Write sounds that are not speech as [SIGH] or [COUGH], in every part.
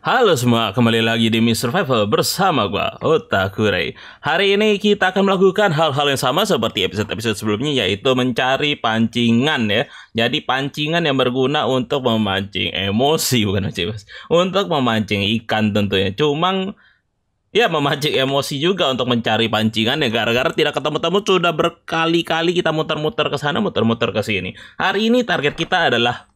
Halo semua, kembali lagi di Miss Survival bersama gua Otakurei Hari ini kita akan melakukan hal-hal yang sama seperti episode-episode sebelumnya yaitu mencari pancingan ya. Jadi pancingan yang berguna untuk memancing emosi bukan emosi, Untuk memancing ikan tentunya. Cuma Ya memancing emosi juga untuk mencari pancingan ya, gara-gara tidak ketemu-temu sudah berkali-kali kita muter-muter ke sana muter-muter ke sini. Hari ini target kita adalah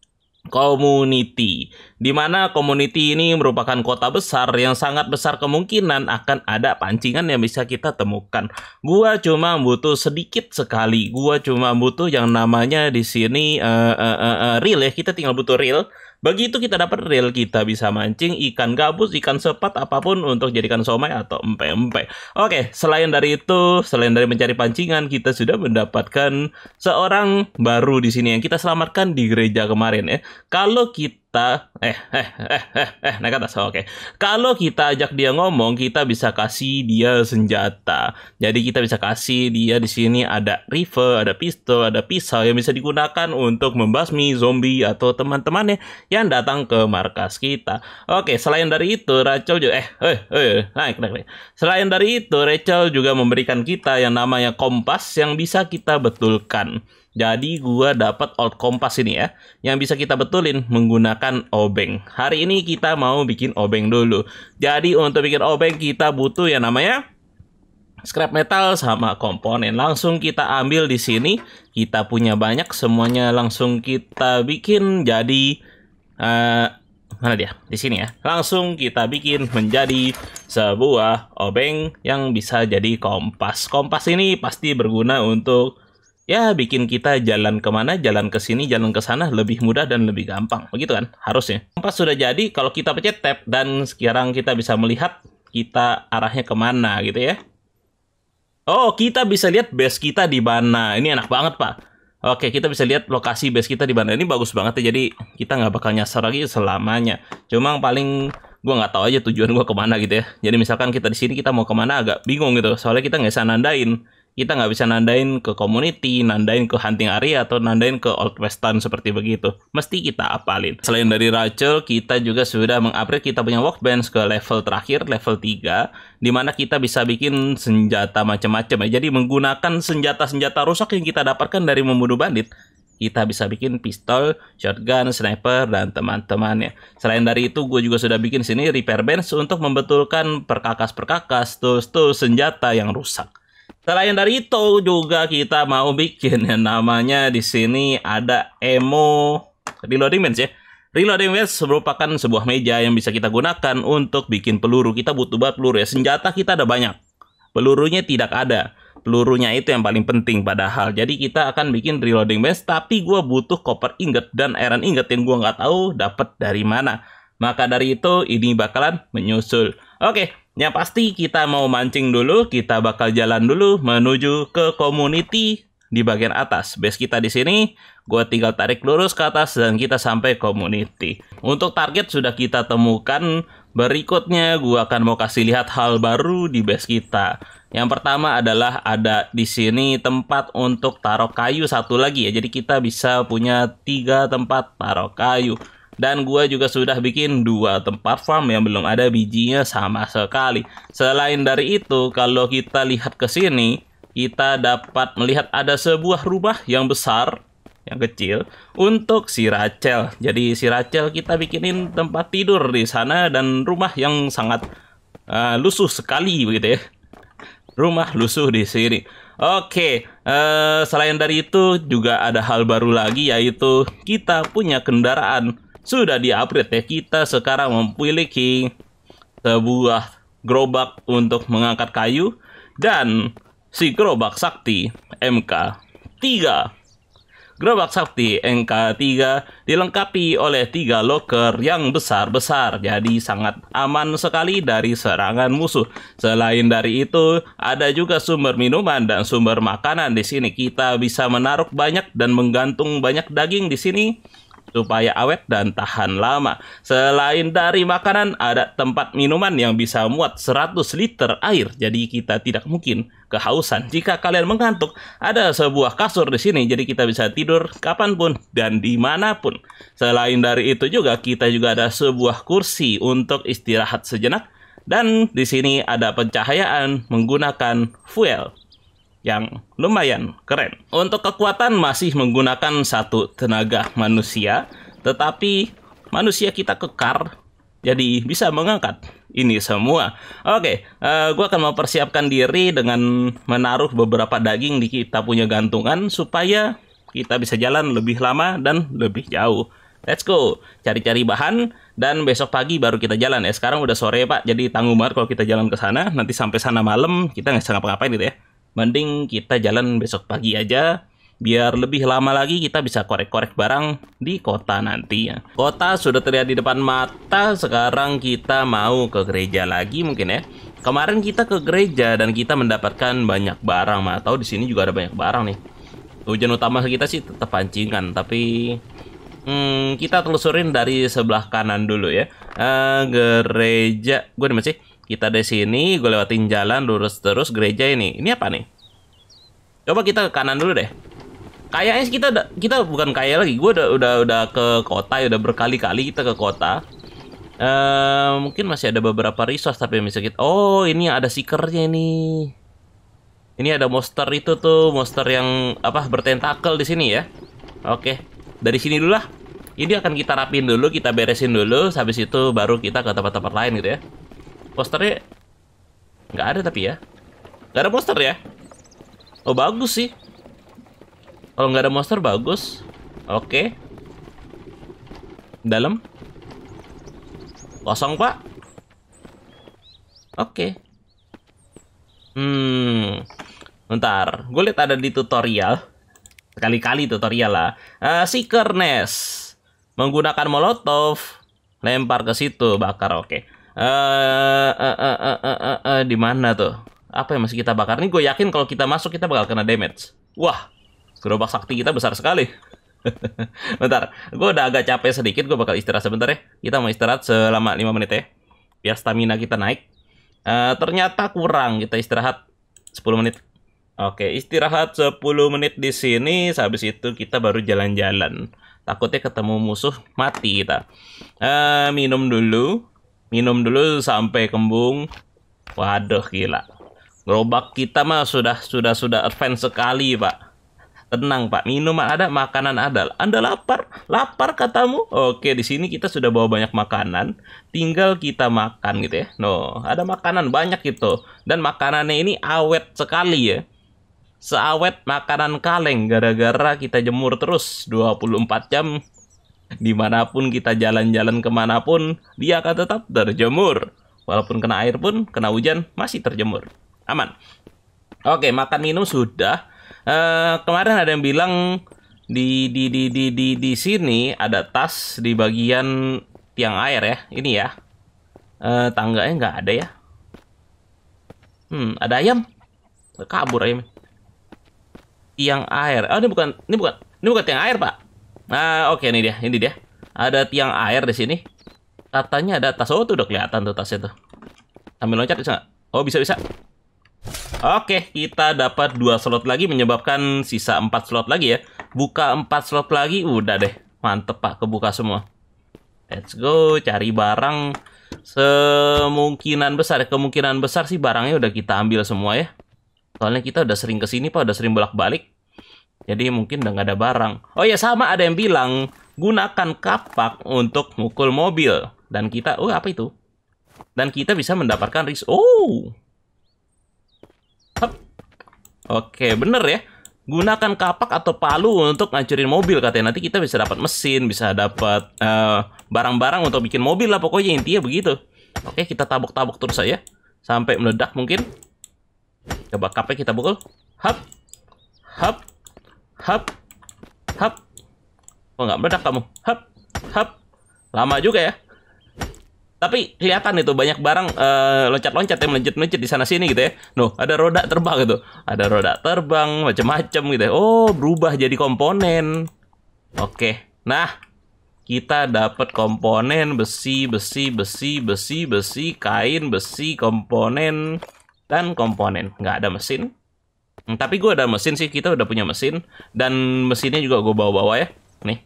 community di mana community ini merupakan kota besar yang sangat besar kemungkinan akan ada pancingan yang bisa kita temukan. Gua cuma butuh sedikit sekali. Gua cuma butuh yang namanya di sini uh, uh, uh, uh, real ya. Kita tinggal butuh real begitu kita dapat reel kita bisa mancing ikan gabus, ikan sepat, apapun untuk jadikan somai atau empe-empe. Oke, selain dari itu, selain dari mencari pancingan, kita sudah mendapatkan seorang baru di sini yang kita selamatkan di gereja kemarin ya. Kalau kita kita eh eh eh eh, eh naik atas oh, oke okay. kalau kita ajak dia ngomong kita bisa kasih dia senjata jadi kita bisa kasih dia di sini ada river ada pistol ada pisau yang bisa digunakan untuk membasmi zombie atau teman-temannya yang datang ke markas kita oke okay, selain dari itu Rachel juga eh eh eh naik naik, naik. selain dari itu Rachel juga memberikan kita yang namanya kompas yang bisa kita betulkan jadi gua dapat old kompas ini ya, yang bisa kita betulin menggunakan obeng. Hari ini kita mau bikin obeng dulu. Jadi untuk bikin obeng kita butuh ya namanya scrap metal sama komponen. Langsung kita ambil di sini. Kita punya banyak semuanya langsung kita bikin jadi uh, mana dia? Di sini ya. Langsung kita bikin menjadi sebuah obeng yang bisa jadi kompas. Kompas ini pasti berguna untuk ya bikin kita jalan kemana, jalan ke sini, jalan ke sana lebih mudah dan lebih gampang. Begitu kan? Harusnya. Kompas sudah jadi, kalau kita pencet tab dan sekarang kita bisa melihat kita arahnya kemana gitu ya. Oh, kita bisa lihat base kita di mana. Ini enak banget, Pak. Oke, kita bisa lihat lokasi base kita di mana. Ini bagus banget ya, jadi kita nggak bakal nyasar lagi selamanya. Cuma paling gue nggak tahu aja tujuan gue kemana gitu ya. Jadi misalkan kita di sini kita mau kemana agak bingung gitu, soalnya kita nggak bisa nandain kita nggak bisa nandain ke community, nandain ke hunting area atau nandain ke old western seperti begitu. Mesti kita apalin. Selain dari Rachel, kita juga sudah mengupgrade kita punya workbench ke level terakhir, level 3, di mana kita bisa bikin senjata macam-macam ya, Jadi menggunakan senjata-senjata rusak yang kita dapatkan dari membunuh bandit, kita bisa bikin pistol, shotgun, sniper, dan teman-temannya. Selain dari itu, gue juga sudah bikin sini repair bench untuk membetulkan perkakas-perkakas, tools-tools senjata yang rusak. Selain dari itu juga kita mau bikin yang namanya di sini ada emo reloading bench ya. Reloading bench merupakan sebuah meja yang bisa kita gunakan untuk bikin peluru. Kita butuh banget peluru ya. Senjata kita ada banyak. Pelurunya tidak ada. Pelurunya itu yang paling penting padahal. Jadi kita akan bikin reloading bench tapi gue butuh copper ingot dan iron ingot yang gue nggak tahu dapat dari mana. Maka dari itu ini bakalan menyusul. Oke, yang pasti kita mau mancing dulu, kita bakal jalan dulu menuju ke community di bagian atas. Base kita di sini, gue tinggal tarik lurus ke atas dan kita sampai community. Untuk target sudah kita temukan, berikutnya gue akan mau kasih lihat hal baru di base kita. Yang pertama adalah ada di sini tempat untuk taruh kayu satu lagi ya. Jadi kita bisa punya tiga tempat taruh kayu. Dan gue juga sudah bikin dua tempat farm yang belum ada bijinya sama sekali. Selain dari itu, kalau kita lihat ke sini, kita dapat melihat ada sebuah rumah yang besar yang kecil untuk si Rachel. Jadi si Rachel kita bikinin tempat tidur di sana dan rumah yang sangat uh, lusuh sekali begitu ya. Rumah lusuh di sini. Oke, uh, selain dari itu juga ada hal baru lagi yaitu kita punya kendaraan sudah diupgrade ya. Kita sekarang memiliki sebuah gerobak untuk mengangkat kayu dan si gerobak sakti MK3. Gerobak sakti MK3 dilengkapi oleh tiga locker yang besar-besar, jadi sangat aman sekali dari serangan musuh. Selain dari itu, ada juga sumber minuman dan sumber makanan di sini. Kita bisa menaruh banyak dan menggantung banyak daging di sini supaya awet dan tahan lama. Selain dari makanan, ada tempat minuman yang bisa muat 100 liter air, jadi kita tidak mungkin kehausan. Jika kalian mengantuk, ada sebuah kasur di sini, jadi kita bisa tidur kapanpun dan dimanapun. Selain dari itu juga, kita juga ada sebuah kursi untuk istirahat sejenak, dan di sini ada pencahayaan menggunakan fuel yang lumayan keren. Untuk kekuatan masih menggunakan satu tenaga manusia, tetapi manusia kita kekar, jadi bisa mengangkat ini semua. Oke, uh, eh, gue akan mempersiapkan diri dengan menaruh beberapa daging di kita punya gantungan supaya kita bisa jalan lebih lama dan lebih jauh. Let's go, cari-cari bahan dan besok pagi baru kita jalan ya. Sekarang udah sore ya Pak, jadi tanggung banget kalau kita jalan ke sana. Nanti sampai sana malam kita nggak bisa ngapa-ngapain gitu ya. Mending kita jalan besok pagi aja, biar lebih lama lagi kita bisa korek-korek barang di kota nanti ya. Kota sudah terlihat di depan mata, sekarang kita mau ke gereja lagi mungkin ya. Kemarin kita ke gereja dan kita mendapatkan banyak barang, mah tahu di sini juga ada banyak barang nih. Tujuan utama kita sih tetap pancingan, tapi hmm, kita telusurin dari sebelah kanan dulu ya. Uh, gereja, gue masih kita dari sini, gue lewatin jalan lurus terus gereja ini. Ini apa nih? Coba kita ke kanan dulu deh. Kayaknya kita kita bukan kaya lagi. Gue udah udah udah ke kota, ya udah berkali-kali kita ke kota. Uh, mungkin masih ada beberapa resource tapi bisa kita. Oh, ini ada seekernya nih. Ini ada monster itu tuh, monster yang apa bertentakel di sini ya. Oke, dari sini dulu lah. Ini akan kita rapin dulu, kita beresin dulu, habis itu baru kita ke tempat-tempat lain gitu ya. Posternya nggak ada tapi ya. Nggak ada poster ya? Oh bagus sih. Kalau nggak ada monster bagus. Oke. Dalam. Kosong pak. Oke. Hmm. ntar, Gue lihat ada di tutorial. kali kali tutorial lah. Uh, eh, Seeker Nest. Menggunakan molotov. Lempar ke situ. Bakar. Oke. Okay uh, uh, uh, uh, uh, uh, di mana tuh? Apa yang masih kita bakar? Ini gue yakin kalau kita masuk kita bakal kena damage. Wah, gerobak sakti kita besar sekali. [LAUGHS] Bentar, gue udah agak capek sedikit, gue bakal istirahat sebentar ya. Kita mau istirahat selama 5 menit ya. Biar stamina kita naik. Uh, ternyata kurang, kita istirahat 10 menit. Oke, istirahat 10 menit di sini, habis itu kita baru jalan-jalan. Takutnya ketemu musuh, mati kita. Uh, minum dulu minum dulu sampai kembung waduh gila gerobak kita mah sudah sudah sudah advance sekali pak tenang pak minum ada makanan ada anda lapar lapar katamu oke di sini kita sudah bawa banyak makanan tinggal kita makan gitu ya no ada makanan banyak gitu dan makanannya ini awet sekali ya seawet makanan kaleng gara-gara kita jemur terus 24 jam Dimanapun kita jalan-jalan kemanapun, dia akan tetap terjemur. Walaupun kena air pun, kena hujan, masih terjemur. Aman. Oke, makan minum sudah. Uh, kemarin ada yang bilang di di di di di di sini ada tas di bagian tiang air ya. Ini ya. Uh, tangganya nggak ada ya. Hmm, ada ayam. Kabur ayam. Tiang air. Oh, ini bukan ini bukan ini bukan tiang air, Pak. Nah, oke okay, ini dia, ini dia. Ada tiang air di sini. Katanya ada tas. Oh, tuh udah kelihatan tuh tasnya tuh. Ambil loncat bisa Oh, bisa bisa. Oke, okay, kita dapat dua slot lagi menyebabkan sisa 4 slot lagi ya. Buka 4 slot lagi, udah deh. Mantep Pak, kebuka semua. Let's go cari barang semungkinan besar. Kemungkinan besar sih barangnya udah kita ambil semua ya. Soalnya kita udah sering kesini Pak, udah sering bolak-balik jadi mungkin udah nggak ada barang. Oh ya sama ada yang bilang gunakan kapak untuk mukul mobil dan kita oh apa itu? Dan kita bisa mendapatkan ris. Oh. Hup. Oke, bener ya. Gunakan kapak atau palu untuk ngancurin mobil katanya. Nanti kita bisa dapat mesin, bisa dapat eh, barang-barang uh, untuk bikin mobil lah pokoknya intinya begitu. Oke, kita tabok-tabok terus saja sampai meledak mungkin. Coba kapak kita pukul. Hap. Hap hap, hap. Kok oh, nggak meledak kamu? Hap, hap. Lama juga ya. Tapi kelihatan itu banyak barang uh, loncat-loncat yang melejit-melejit di sana sini gitu ya. Nuh, ada roda terbang gitu. Ada roda terbang, macam-macam gitu ya. Oh, berubah jadi komponen. Oke. Nah, kita dapat komponen besi, besi, besi, besi, besi, kain, besi, komponen, dan komponen. Nggak ada mesin. Hmm, tapi gue ada mesin sih, kita udah punya mesin dan mesinnya juga gue bawa-bawa ya. Nih.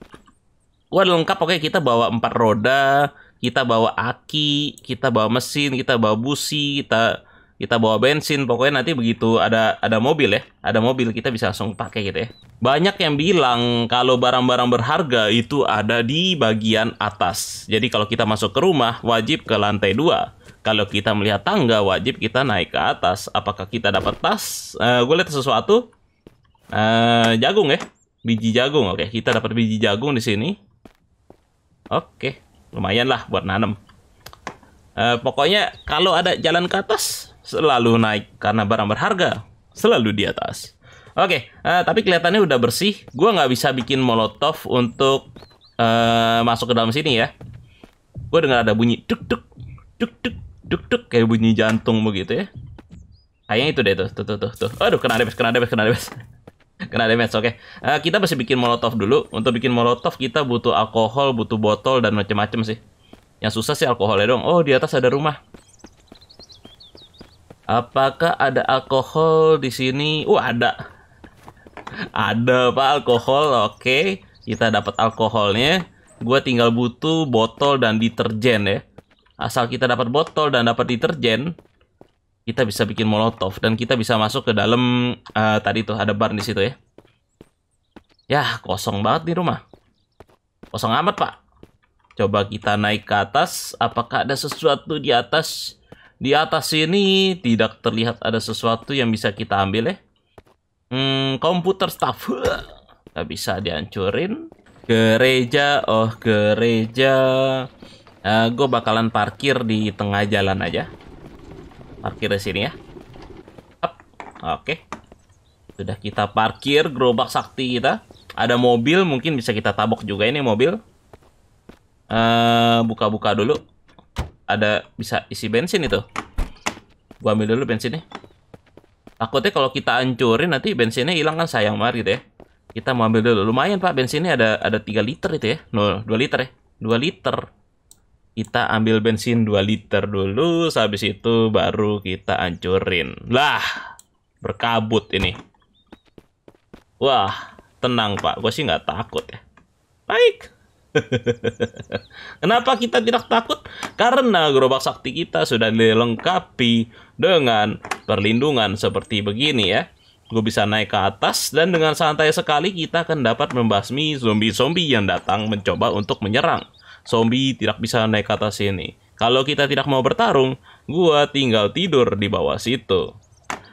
Gue ada lengkap oke, kita bawa empat roda, kita bawa aki, kita bawa mesin, kita bawa busi, kita kita bawa bensin pokoknya nanti begitu ada ada mobil ya ada mobil kita bisa langsung pakai gitu ya banyak yang bilang kalau barang-barang berharga itu ada di bagian atas jadi kalau kita masuk ke rumah wajib ke lantai dua. Kalau kita melihat tangga, wajib kita naik ke atas. Apakah kita dapat tas? Uh, eh, gue lihat sesuatu. Uh, jagung ya, biji jagung. Oke, okay, kita dapat biji jagung di sini. Oke, okay. lumayan lah buat nanam. Uh, eh, pokoknya kalau ada jalan ke atas, selalu naik karena barang berharga selalu di atas. Oke, okay, uh, tapi kelihatannya udah bersih. Gue nggak bisa bikin molotov untuk uh, masuk ke dalam sini ya. Gue dengar ada bunyi duk duk duk duk duk duk kayak bunyi jantung begitu ya kayaknya itu deh tuh tuh tuh tuh, tuh. aduh kena damage kena damage kena damage [LAUGHS] kena damage oke okay. uh, eh, kita pasti bikin molotov dulu untuk bikin molotov kita butuh alkohol butuh botol dan macam-macam sih yang susah sih alkoholnya dong oh di atas ada rumah apakah ada alkohol di sini uh ada [LAUGHS] ada pak alkohol oke okay. kita dapat alkoholnya gue tinggal butuh botol dan deterjen ya asal kita dapat botol dan dapat deterjen, kita bisa bikin molotov dan kita bisa masuk ke dalam uh, tadi tuh ada barn di situ ya. Ya kosong banget di rumah. Kosong amat, Pak. Coba kita naik ke atas, apakah ada sesuatu di atas? Di atas sini tidak terlihat ada sesuatu yang bisa kita ambil ya. Hmm, komputer staff. nggak bisa dihancurin. Gereja, oh gereja uh, eh, gue bakalan parkir di tengah jalan aja parkir di sini ya Oke. oke sudah kita parkir gerobak sakti kita ada mobil mungkin bisa kita tabok juga ini mobil eh, buka-buka uh, dulu ada bisa isi bensin itu gua ambil dulu bensinnya takutnya kalau kita hancurin nanti bensinnya hilang kan sayang banget gitu ya kita mau ambil dulu lumayan pak bensinnya ada ada 3 liter itu ya no, 2 liter ya 2 liter kita ambil bensin 2 liter dulu, habis itu baru kita ancurin. Lah, berkabut ini. Wah, tenang pak, gue sih nggak takut ya. Baik. [LAUGHS] Kenapa kita tidak takut? Karena gerobak sakti kita sudah dilengkapi dengan perlindungan seperti begini ya. Gue bisa naik ke atas dan dengan santai sekali kita akan dapat membasmi zombie-zombie yang datang mencoba untuk menyerang zombie tidak bisa naik ke atas sini. Kalau kita tidak mau bertarung, gua tinggal tidur di bawah situ.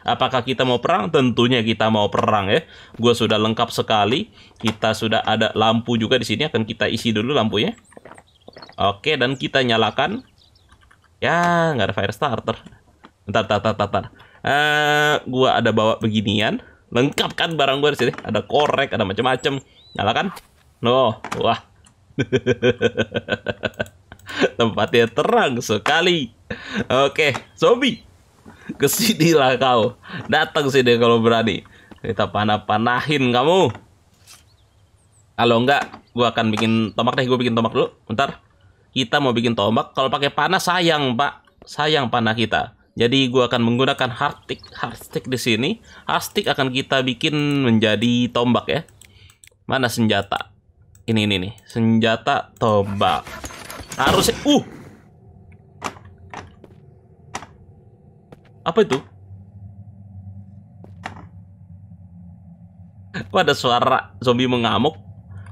Apakah kita mau perang? Tentunya kita mau perang ya. Gua sudah lengkap sekali. Kita sudah ada lampu juga di sini akan kita isi dulu lampunya. Oke, dan kita nyalakan. Ya, nggak ada fire starter. Bentar, bentar, bentar, bentar. Uh, gua ada bawa beginian. Lengkap kan barang gua di sini. Ada korek, ada macam-macam. Nyalakan. No, wah. [LAUGHS] Tempatnya terang sekali. Oke, zombie. lah kau. Datang sini kalau berani. Kita panah-panahin kamu. Kalau enggak, gua akan bikin tombak deh. Gue bikin tombak dulu. Bentar. Kita mau bikin tombak. Kalau pakai panah sayang, Pak. Sayang panah kita. Jadi gua akan menggunakan hardstick hardstick di sini. Hardstick akan kita bikin menjadi tombak ya. Mana senjata? ini ini nih senjata tombak harus uh apa itu kok ada suara zombie mengamuk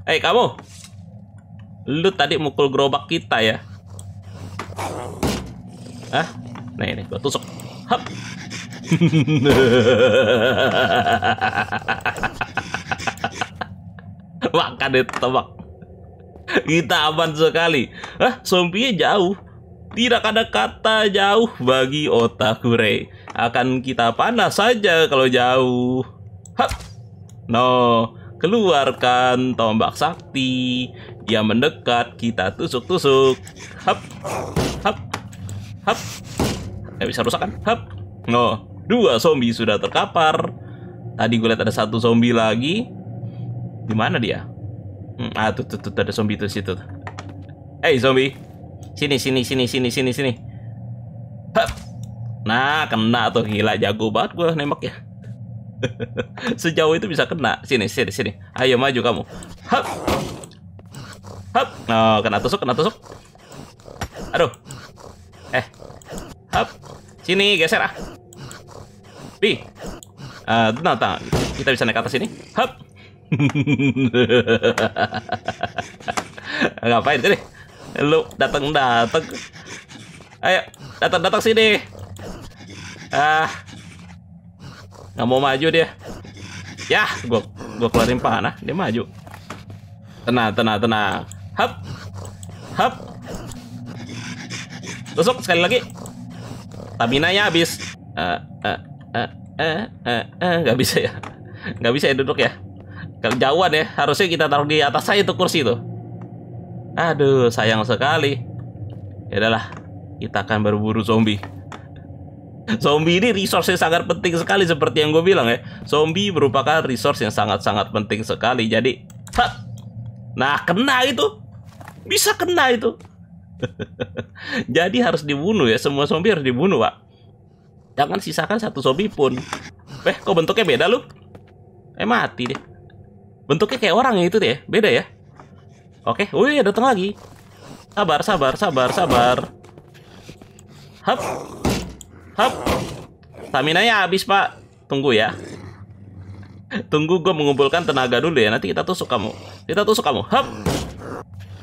eh hey, kamu lu tadi mukul gerobak kita ya ah nah ini gua tusuk [LAUGHS] makan itu tebak. Kita aman sekali. ah zombie jauh. Tidak ada kata jauh bagi otak Kure. Akan kita panas saja kalau jauh. Hap. No, keluarkan tombak sakti yang mendekat kita tusuk-tusuk. Hap. Hap. Hap. Nggak bisa rusak kan? Hap. No, dua zombie sudah terkapar. Tadi gue lihat ada satu zombie lagi. Di mana dia? Hmm, ah tuh, tuh tuh ada zombie tuh situ. Hey zombie, sini sini sini sini sini sini. Hup. Nah kena tuh gila jago banget gue nembak ya. [LAUGHS] Sejauh itu bisa kena. Sini sini sini. Ayo maju kamu. Hup. Hup. Oh, kena tusuk kena tusuk. Aduh. Eh. Hup. Sini geser ah. Bi. Uh, nah, nah, kita bisa naik ke atas sini Hup. Ngapain sih Lu datang datang. Ayo, datang datang sini. Ah. Nggak mau maju dia. ya gua gua keluarin panah, dia maju. Tenang, tenang, tenang. Hap. Hap. Tusuk sekali lagi. Stamina-nya habis. Eh, eh, eh, eh, eh, nggak bisa ya. Nggak bisa ya duduk ya. Kejauhan ya, harusnya kita taruh di atas saya itu kursi itu. Aduh, sayang sekali. Ya adalah kita akan berburu zombie. [LAUGHS] Zombie ini resource yang sangat penting sekali seperti yang gue bilang ya. Zombie merupakan resource yang sangat-sangat penting sekali. Jadi, nah kena itu, bisa kena itu. [LAUGHS] Jadi harus dibunuh ya, semua zombie harus dibunuh pak. Jangan sisakan satu zombie pun. Eh, kok bentuknya beda lu? Eh mati deh. Bentuknya kayak orang ya itu deh, beda ya. Oke, wih datang lagi. Sabar, sabar, sabar, sabar. Hap. Hap. Stamina-nya habis, Pak. Tunggu ya. Tunggu gue mengumpulkan tenaga dulu ya. Nanti kita tusuk kamu. Kita tusuk kamu. Hap.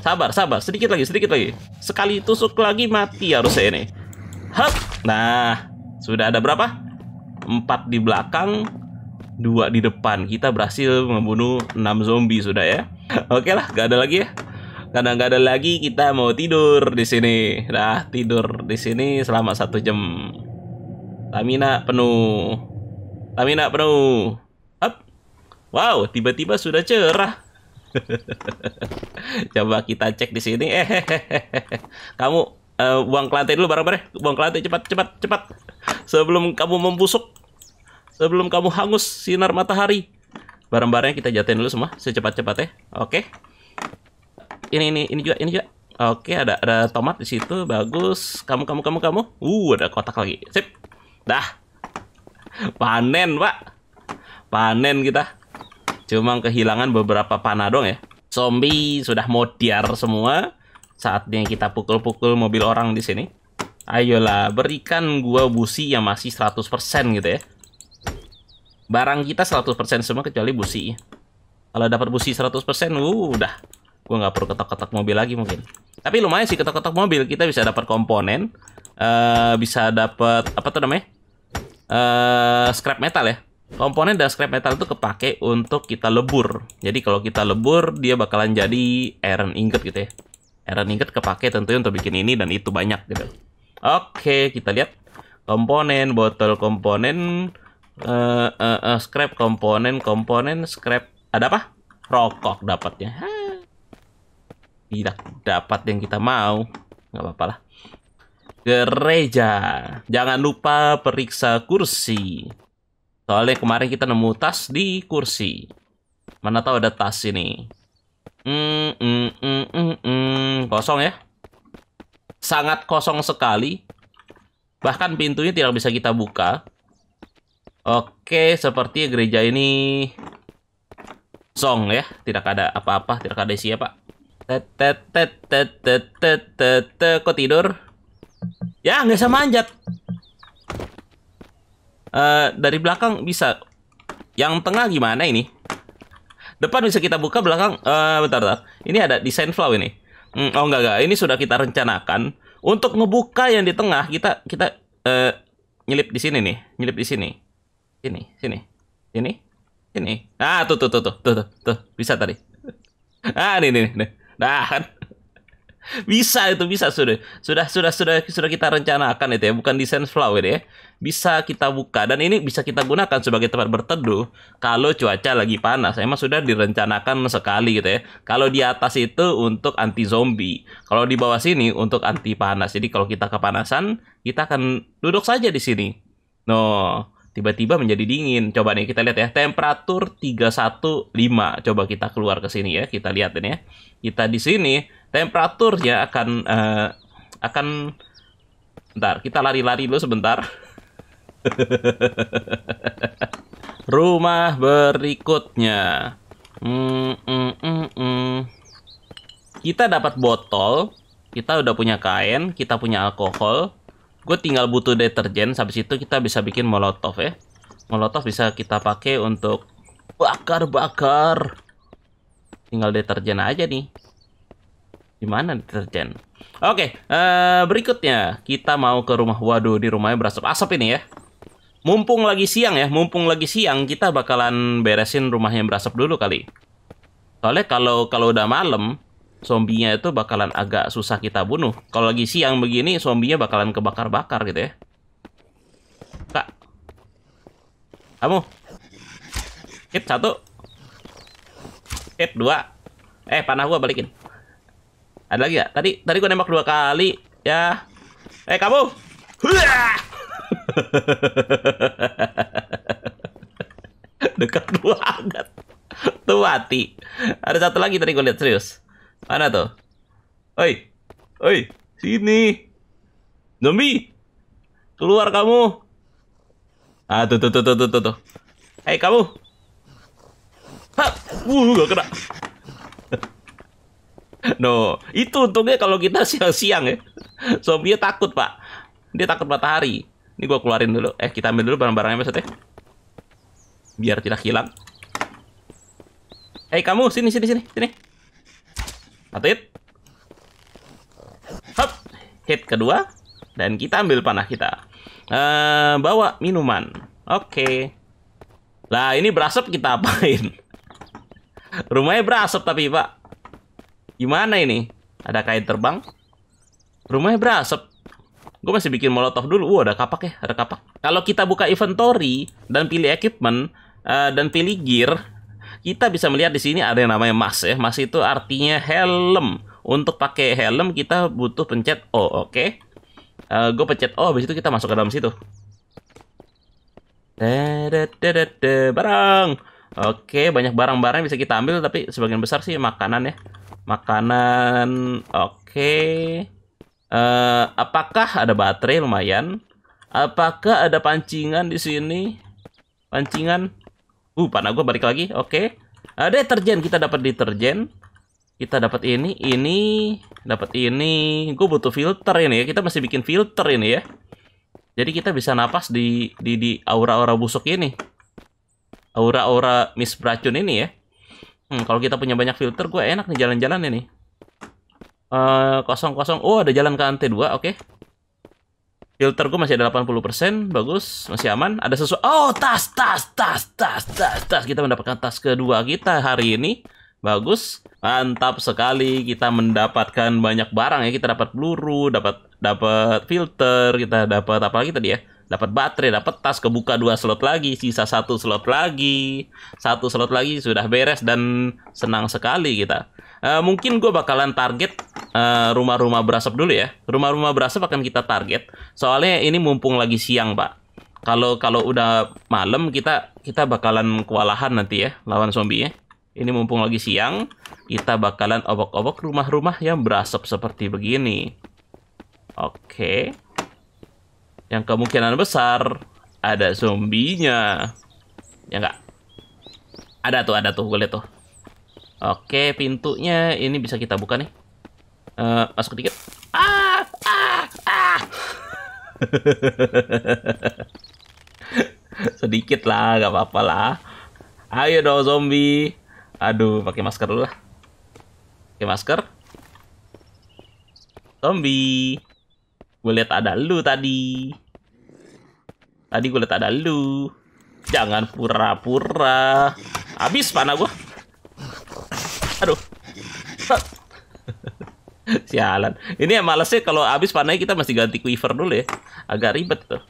Sabar, sabar. Sedikit lagi, sedikit lagi. Sekali tusuk lagi mati harusnya ini. Hap. Nah, sudah ada berapa? Empat di belakang, dua di depan. Kita berhasil membunuh 6 zombie sudah ya. [LAUGHS] Oke lah, gak ada lagi ya. karena gak ada lagi kita mau tidur di sini. dah tidur di sini selama satu jam. Stamina penuh. Stamina penuh. Up. Wow, tiba-tiba sudah cerah. [LAUGHS] Coba kita cek di sini. Eh, [LAUGHS] kamu uh, buang kelantai dulu bareng-bareng. Buang kelantai cepat, cepat, cepat. Sebelum kamu membusuk sebelum kamu hangus sinar matahari. Barang-barangnya kita jatuhin dulu semua secepat-cepatnya. Oke. Ini ini ini juga ini juga. Oke, ada ada tomat di situ. Bagus. Kamu kamu kamu kamu. Uh, ada kotak lagi. Sip. Dah. Panen, Pak. Panen kita. Cuma kehilangan beberapa panah ya. Zombie sudah mau diar semua. Saatnya kita pukul-pukul mobil orang di sini. Ayolah, berikan gua busi yang masih 100% gitu ya Barang kita 100% semua kecuali busi. Kalau dapat busi 100%, wuh, udah. Gue nggak perlu ketok-ketok mobil lagi mungkin. Tapi lumayan sih ketok-ketok mobil. Kita bisa dapat komponen. Uh, bisa dapat apa tuh namanya? Uh, scrap metal ya. Komponen dan scrap metal itu kepake untuk kita lebur. Jadi kalau kita lebur, dia bakalan jadi iron ingot gitu ya. Iron ingot kepake tentunya untuk bikin ini dan itu banyak gitu. Oke, kita lihat. Komponen, botol komponen uh, uh, scrap komponen komponen scrap ada apa rokok dapatnya tidak dapat yang kita mau nggak apa-apa lah gereja jangan lupa periksa kursi soalnya kemarin kita nemu tas di kursi mana tahu ada tas ini mm, mm, mm, mm, mm. kosong ya sangat kosong sekali bahkan pintunya tidak bisa kita buka Oke, seperti gereja ini song ya, tidak ada apa-apa, tidak ada isi ya pak. kok tidur? Ya nggak bisa manjat. Uh, dari belakang bisa. Yang tengah gimana ini? Depan bisa kita buka, belakang uh, bentar bentar. Ini ada desain flow ini. Hmm, oh nggak nggak, ini sudah kita rencanakan untuk ngebuka yang di tengah kita kita uh, nyelip di sini nih, nyelip di sini. Ini, sini. ini, ini. Ah, tuh tuh tuh tuh tuh tuh. tuh. Bisa tadi. Ah, ini ini, ini. Nah, kan. Bisa itu bisa sudah. Sudah sudah sudah sudah kita rencanakan itu ya, bukan desain flower ya. Bisa kita buka dan ini bisa kita gunakan sebagai tempat berteduh kalau cuaca lagi panas. Emang sudah direncanakan sekali gitu ya. Kalau di atas itu untuk anti zombie, kalau di bawah sini untuk anti panas. Jadi kalau kita kepanasan, kita akan duduk saja di sini. No, tiba-tiba menjadi dingin. Coba nih kita lihat ya, temperatur 315. Coba kita keluar ke sini ya, kita lihat ini ya. Kita di sini temperaturnya akan uh, akan Bentar, kita lari-lari dulu sebentar. [LAUGHS] Rumah berikutnya. Mm, mm, mm, mm. Kita dapat botol, kita udah punya kain, kita punya alkohol, gue tinggal butuh deterjen habis itu kita bisa bikin molotov ya molotov bisa kita pakai untuk bakar bakar tinggal deterjen aja nih gimana deterjen oke okay, uh, eh, berikutnya kita mau ke rumah waduh di rumahnya berasap asap ini ya mumpung lagi siang ya mumpung lagi siang kita bakalan beresin rumahnya berasap dulu kali soalnya kalau kalau udah malam zombinya itu bakalan agak susah kita bunuh. Kalau lagi siang begini, zombinya bakalan kebakar-bakar gitu ya. Kak. Kamu. Hit satu. Hit dua. Eh, panah gua balikin. Ada lagi ya? Tadi tadi gua nembak dua kali. Ya. Eh, kamu. [LAUGHS] Dekat dua [LAUGHS] banget. Tuh mati. Ada satu lagi tadi gua lihat serius. Mana tuh? Oi. Oi, sini. Zombie. Keluar kamu. Ah, tuh tuh tuh tuh tuh tuh. Hei kamu. Ha, uh, gak kena. [LAUGHS] no, itu untungnya kalau kita [LAUGHS] siang-siang ya. Zombie takut, Pak. Dia takut matahari. Ini gua keluarin dulu. Eh, kita ambil dulu barang-barangnya maksudnya. Biar tidak hilang. Hei kamu, sini sini sini, sini. Patit. Hop. Hit kedua. Dan kita ambil panah kita. Uh, bawa minuman. Oke. Okay. Lah, ini berasap kita apain? [LAUGHS] Rumahnya berasap tapi, Pak. Gimana ini? Ada kain terbang? Rumahnya berasap. Gue masih bikin molotov dulu. Wow, ada kapak ya, ada kapak. Kalau kita buka inventory dan pilih equipment uh, dan pilih gear, kita bisa melihat di sini ada yang namanya mask ya. Mask itu artinya helm. Untuk pakai helm kita butuh pencet O, oke? Okay? Uh, eh, gue pencet O, habis itu kita masuk ke dalam situ. Barang. Oke, okay, banyak barang-barang bisa kita ambil tapi sebagian besar sih makanan ya. Makanan. Oke. Okay. Uh, eh, apakah ada baterai lumayan? Apakah ada pancingan di sini? Pancingan. Uh, panah gue balik lagi. Oke. Okay. Eh, ada deterjen. Kita dapat deterjen. Kita dapat ini, ini, dapat ini. Gue butuh filter ini ya. Kita masih bikin filter ini ya. Jadi kita bisa napas di di di aura-aura busuk ini. Aura-aura mis beracun ini ya. Hmm, kalau kita punya banyak filter, gue enak nih jalan-jalan ini. Uh, eh, kosong kosong. Oh, ada jalan ke lantai dua. Oke. Okay filter gue masih ada 80% bagus masih aman ada sesuatu oh tas tas tas tas tas tas kita mendapatkan tas kedua kita hari ini bagus mantap sekali kita mendapatkan banyak barang ya kita dapat peluru dapat dapat filter kita dapat apa lagi tadi ya dapat baterai, dapat tas, kebuka dua slot lagi, sisa satu slot lagi, satu slot lagi sudah beres dan senang sekali kita. Uh, mungkin gue bakalan target Eh, rumah-rumah uh, berasap dulu ya. Rumah-rumah berasap akan kita target. Soalnya ini mumpung lagi siang, Pak. Kalau kalau udah malam kita kita bakalan kewalahan nanti ya lawan zombie ya. Ini mumpung lagi siang, kita bakalan obok-obok rumah-rumah yang berasap seperti begini. Oke. Yang kemungkinan besar ada zombinya. Ya enggak? Ada tuh, ada tuh, gue lihat tuh. Oke, pintunya ini bisa kita buka nih. Uh, masuk dikit. Ah, ah, ah. [LAUGHS] Sedikit lah, gak apa-apa lah. Ayo dong zombie. Aduh, pakai masker dulu lah. Pakai masker. Zombie. Gue lihat ada lu tadi. Tadi gue lihat ada lu. Jangan pura-pura. Habis panah gue. Aduh. [LAUGHS] Sialan. Ini ya malesnya kalau habis panai kita mesti ganti quiver dulu ya. Agak ribet tuh.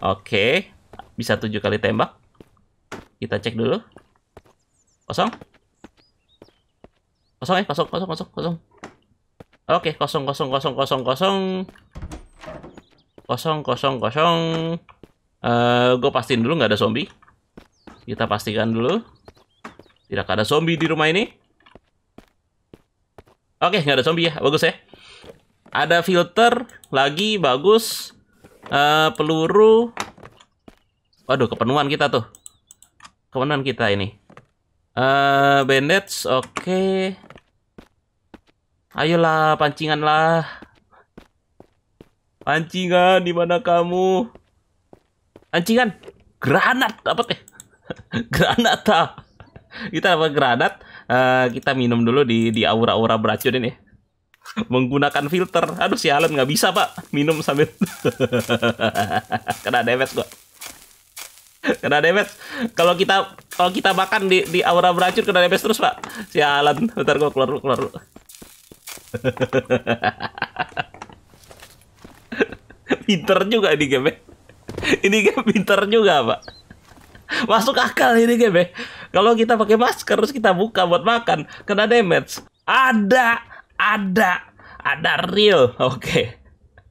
Oke. Bisa tujuh kali tembak. Kita cek dulu. Kosong. Kosong ya, kosong, kosong, kosong, kosong. Oke, kosong, kosong, kosong, kosong, kosong. Kosong, kosong, kosong. Uh, eh, gue pastiin dulu nggak ada zombie. Kita pastikan dulu. Tidak ada zombie di rumah ini. Oke, nggak ada zombie ya. Bagus ya. Ada filter lagi bagus. Uh, peluru. Waduh, kepenuhan kita tuh. Kepenuhan kita ini. Uh, bandage, oke. Okay. Ayolah, pancingan lah. Pancingan, di mana kamu? Pancingan, granat, ya? [LAUGHS] Granat ah. Kita dapat granat. Eh, kita minum dulu di di aura-aura beracun ini [LAUGHS] menggunakan filter. Aduh si Alan nggak bisa pak minum sambil [LAUGHS] kena damage gua. Kena damage. Kalau kita kalau kita makan di di aura beracun kena damage terus pak. Sialan. Bentar gua keluar dulu keluar dulu. [LAUGHS] pinter juga ini game. Ini game pinter juga pak. Masuk akal ini game. Kalau kita pakai masker terus kita buka buat makan, kena damage. Ada, ada, ada real. [LAUGHS] Oke. Okay.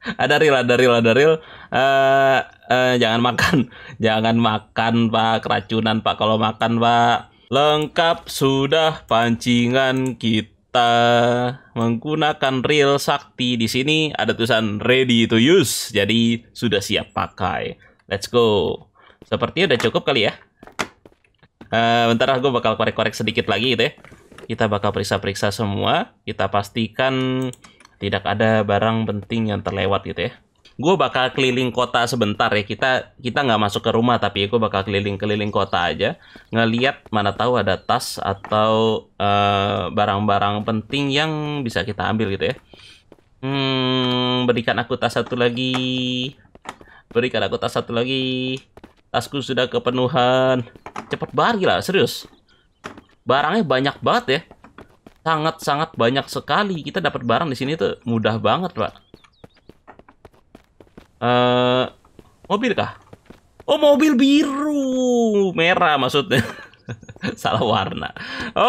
Ada real, ada real, ada real. Uh, uh, jangan makan, [LAUGHS] jangan makan pak keracunan pak. Kalau makan pak lengkap sudah pancingan kita menggunakan real sakti di sini ada tulisan ready to use jadi sudah siap pakai let's go sepertinya udah cukup kali ya Uh, bentar aku bakal korek-korek sedikit lagi gitu ya. Kita bakal periksa-periksa semua. Kita pastikan tidak ada barang penting yang terlewat gitu ya. Gue bakal keliling kota sebentar ya. Kita kita nggak masuk ke rumah tapi gue bakal keliling-keliling kota aja. Ngeliat mana tahu ada tas atau eh, barang-barang uh, penting yang bisa kita ambil gitu ya. Hmm, berikan aku tas satu lagi. Berikan aku tas satu lagi. Tasku sudah kepenuhan. Cepet banget gila serius. Barangnya banyak banget ya. Sangat-sangat banyak sekali. Kita dapat barang di sini tuh mudah banget, Pak. uh, mobil kah? Oh, mobil biru. Merah maksudnya. [LAUGHS] Salah warna.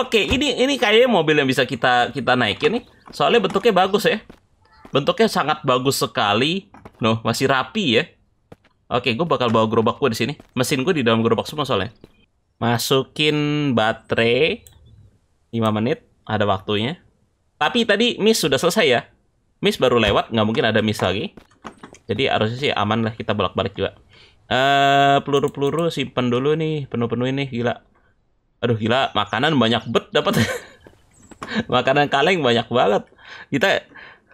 Oke, ini ini kayaknya mobil yang bisa kita kita naikin nih. Soalnya bentuknya bagus ya. Bentuknya sangat bagus sekali. Noh, masih rapi ya Oke, gue bakal bawa gerobak gue di sini. Mesin gue di dalam gerobak semua soalnya. Masukin baterai 5 menit, ada waktunya. Tapi tadi miss sudah selesai ya. Miss baru lewat, nggak mungkin ada miss lagi. Jadi harusnya sih aman lah kita bolak-balik juga. Eh, peluru-peluru simpen dulu nih, penuh penuh ini gila. Aduh gila, makanan banyak bet dapat. [LAUGHS] makanan kaleng banyak banget. Kita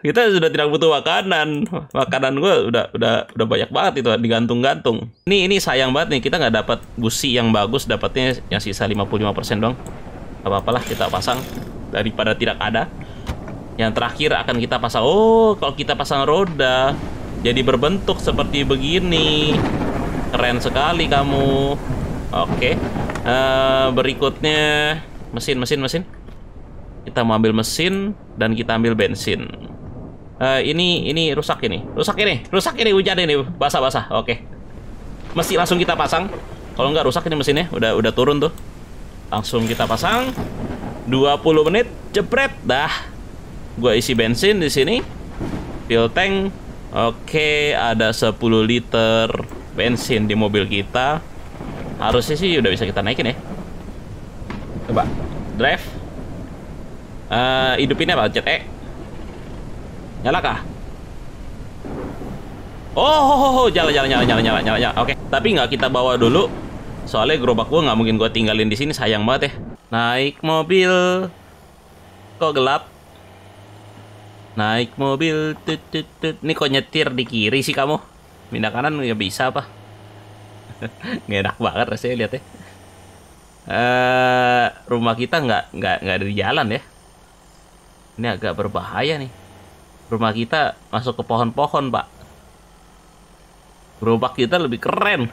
kita sudah tidak butuh makanan makanan gue udah udah udah banyak banget itu digantung-gantung ini ini sayang banget nih kita nggak dapat busi yang bagus dapatnya yang sisa 55% doang apa apalah kita pasang daripada tidak ada yang terakhir akan kita pasang oh kalau kita pasang roda jadi berbentuk seperti begini keren sekali kamu oke okay. uh, eh, berikutnya mesin mesin mesin kita mau ambil mesin dan kita ambil bensin Uh, ini ini rusak ini. Rusak ini. Rusak ini hujan ini basah-basah. Oke. Okay. Mesti langsung kita pasang. Kalau nggak rusak ini mesinnya. Udah udah turun tuh. Langsung kita pasang. 20 menit jepret dah. Gua isi bensin di sini. Fill tank. Oke, okay, ada 10 liter bensin di mobil kita. Harusnya sih udah bisa kita naikin ya. Coba drive. Uh, hidupinnya apa? Jet E. Nyala kah? Oh, oh oh oh, nyala nyala nyala nyala nyala nyala nyala. Oke, okay. tapi nggak kita bawa dulu. Soalnya gerobak gua nggak mungkin gua tinggalin di sini, sayang banget ya. Naik mobil. Kok gelap? Naik mobil. Tut, tut, tut. Nih kok nyetir di kiri sih kamu? Pindah kanan nggak ya bisa apa? [LAUGHS] nggak enak banget rasanya lihat ya. Uh, eh, rumah kita nggak nggak nggak ada di jalan ya. Ini agak berbahaya nih rumah kita masuk ke pohon-pohon pak gerobak kita lebih keren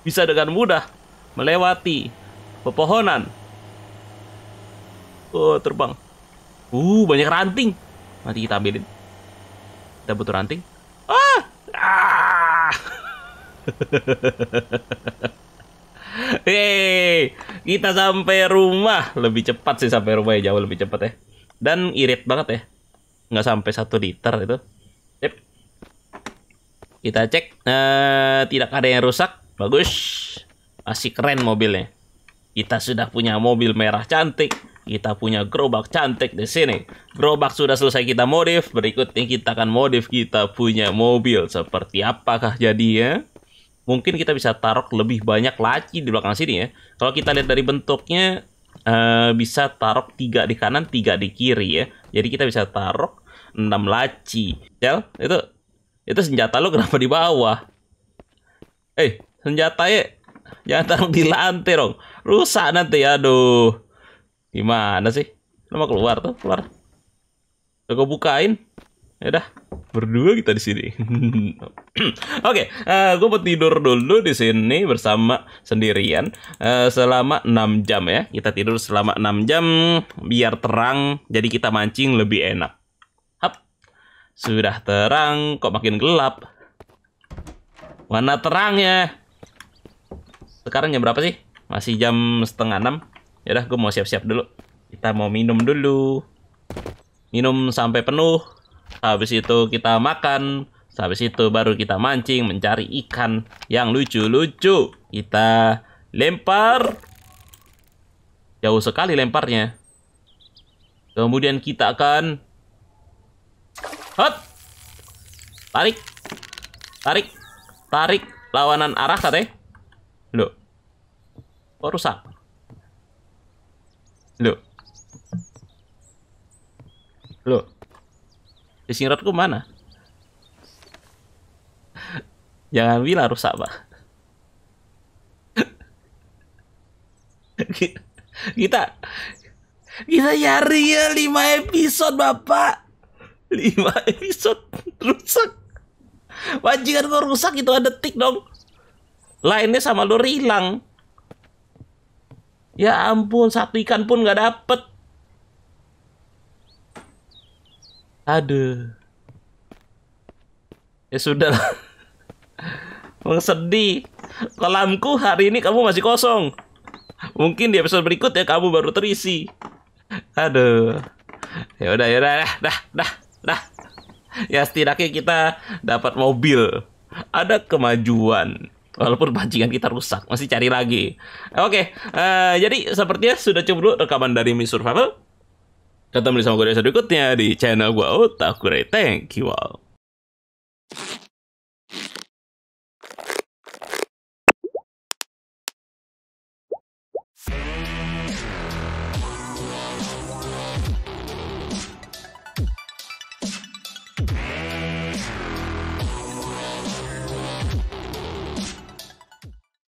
bisa dengan mudah melewati pepohonan oh terbang uh banyak ranting nanti kita ambilin kita butuh ranting ah ah [LAUGHS] Hei, kita sampai rumah lebih cepat sih sampai rumah ya jauh lebih cepat ya dan irit banget ya nggak sampai satu liter itu yep. kita cek eh, tidak ada yang rusak bagus masih keren mobilnya kita sudah punya mobil merah cantik kita punya gerobak cantik di sini. Gerobak sudah selesai kita modif, berikutnya kita akan modif kita punya mobil. Seperti apakah jadinya? Mungkin kita bisa taruh lebih banyak laci di belakang sini ya. Kalau kita lihat dari bentuknya, Eh, bisa taruh tiga di kanan, tiga di kiri ya. Jadi kita bisa taruh enam laci. cel ya, itu itu senjata lo kenapa di bawah? Eh, senjata ya jangan taruh di lantai dong. Rusak nanti, aduh. Gimana sih? Lo mau keluar tuh, keluar. Lo bukain ya udah berdua kita di sini. [LAUGHS] Oke, okay, uh, eh, gue mau tidur dulu di sini bersama sendirian uh, selama 6 jam ya. Kita tidur selama 6 jam biar terang jadi kita mancing lebih enak. Hap. Sudah terang kok makin gelap. Warna ya Sekarang jam berapa sih? Masih jam setengah enam Ya dah gue mau siap-siap dulu. Kita mau minum dulu. Minum sampai penuh habis itu kita makan habis itu baru kita mancing mencari ikan yang lucu-lucu kita lempar jauh sekali lemparnya kemudian kita akan hot tarik tarik tarik lawanan arah katanya Loh. Kok rusak? Loh. Loh. Fishing ya, rodku mana? Jangan bilang rusak, Pak. kita kita nyari ya 5 episode, Bapak. 5 episode rusak. Wajikan gua rusak itu ada detik dong. Lainnya sama lu hilang. Ya ampun, satu ikan pun nggak dapet. Aduh. Ya sudah lah. Emang sedih. Kolamku hari ini kamu masih kosong. Mungkin di episode berikut ya kamu baru terisi. Aduh. Ya udah ya udah dah dah dah. Ya setidaknya kita dapat mobil. Ada kemajuan. Walaupun pancingan kita rusak, masih cari lagi. Oke, okay, uh, eh, jadi sepertinya sudah cukup dulu rekaman dari Miss Survival. Ketemu di sama gue episode berikutnya di channel gue otak Thank you all.